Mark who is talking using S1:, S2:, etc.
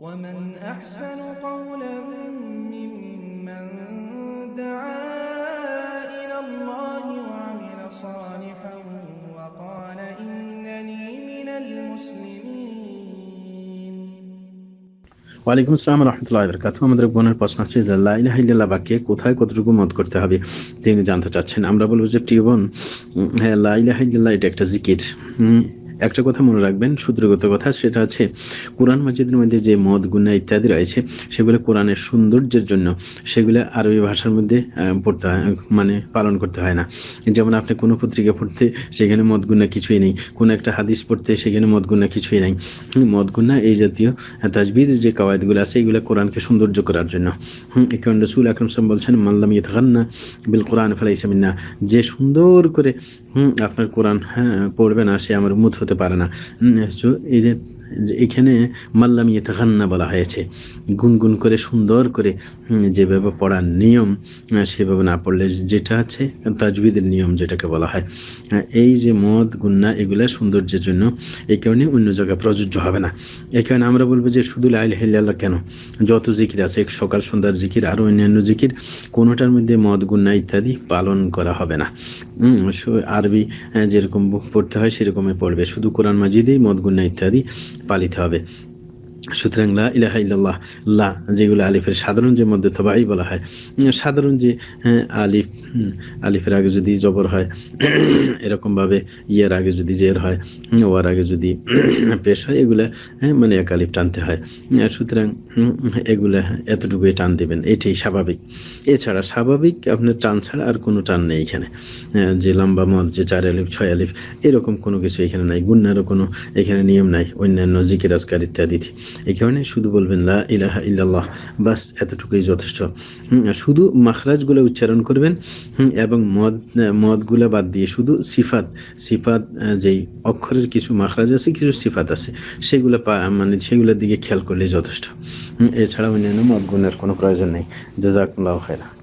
S1: ومن أحسن قولا ممن دعا إلى الله وعمل صالحا وقال إنني من المسلمين ওয়ালাইকুম আসসালাম রহমতুল্লাহ বরকাত আমাদের বোনের প্রশ্ন হচ্ছে যে লাইলা হাইল্লা বাক্যে কোথায় কতটুকু মত করতে হবে তিনি জানতে চাচ্ছেন আমরা বলবো যে প্রিয় বোন হ্যাঁ লাইলা হাইল্লা এটা একটা জিকির একটা কথা মনে রাখবেন সূত্রগত কথা সেটা হচ্ছে কোরআন মাজিদের মধ্যে যে মদ গুণা ইত্যাদি রয়েছে সেগুলো কোরআনের সৌন্দর্যের জন্য সেগুলো আরবি ভাষার মধ্যে পড়তে হয় মানে পালন করতে হয় না যেমন আপনি কোনো পত্রিকা পড়তে সেখানে মদ গুণা কিছুই নেই কোনো একটা হাদিস পড়তে সেখানে মদ গুণা কিছুই নেই মদ গুণা এই জাতীয় তাজবিদ যে কাওয়ায়দগুলো আছে এগুলো কোরআনকে সৌন্দর্য করার জন্য হুম রসুল আকরম সাম বলছেন মাল্লাম ইয়তগান্না বিল কোরআন ফেলাইসামিন্না যে সুন্দর করে আপনার কোরআন হ্যাঁ পড়বে না সে আমার উম্মত হতে পারে না এই যে যে এখানে মাল্লাম ইয়েতাখান্না বলা হয়েছে গুনগুন করে সুন্দর করে যেভাবে পড়ার নিয়ম সেভাবে না পড়লে যেটা আছে তাজবিদের নিয়ম যেটাকে বলা হয় এই যে মদ গুন্না এগুলো সৌন্দর্যের জন্য এই কারণে অন্য জায়গায় প্রযোজ্য হবে না এই কারণে আমরা বলবো যে শুধু লাইল হেল্লাহ কেন যত জিকির আছে সকাল সন্ধ্যার জিকির আর অন্যান্য জিকির কোনোটার মধ্যে মদ গুন্না ইত্যাদি পালন করা হবে না আরবি যেরকম পড়তে হয় সেরকমই পড়বে শুধু কোরআন মাজিদেই মদ গুন্না ইত্যাদি পালিতে হবে সুতরাং লা ইলাহা ইল্লাল্লাহ লা যেগুলো আলিফের সাধারণ যে মধ্যে তবাই বলা হয় সাধারণ যে হ্যাঁ, আলিফ আলিফের আগে যদি জবর হয় এরকমভাবে ইয়ের আগে যদি জের হয় ওয়ার আগে যদি পেশ হয় এগুলো হ্যাঁ, মানে এক আলিফ টানতে হয় সুতরাং এগুলো এতটুকুই টান দেবেন এটাই স্বাভাবিক এছাড়া স্বাভাবিক আপনার টান ছাড়া আর কোনো টান নেই এখানে হ্যাঁ, যে লম্বা মদ যে চার আলিফ ছয় আলিফ এরকম কোনো কিছু এখানে নাই গুন্নারও কোনো এখানে নিয়ম নাই অন্যান্য জিকিরাজকার ইত্যাদি এই কারণে শুধু বলবেন লা ইলাহা ইল্লাল্লাহ বাস এতটুকুই যথেষ্ট শুধু মাখরাজগুলো উচ্চারণ করবেন এবং মদ মদগুলো বাদ দিয়ে শুধু সিফাত সিফাত যেই অক্ষরের কিছু মাখরাজ আছে কিছু সিফাত আছে সেগুলো মানে সেগুলোর দিকে খেয়াল করলে যথেষ্ট এছাড়া অন্যান্য মদগুণের কোনো প্রয়োজন নেই জাজাকুল্লাহ খেলা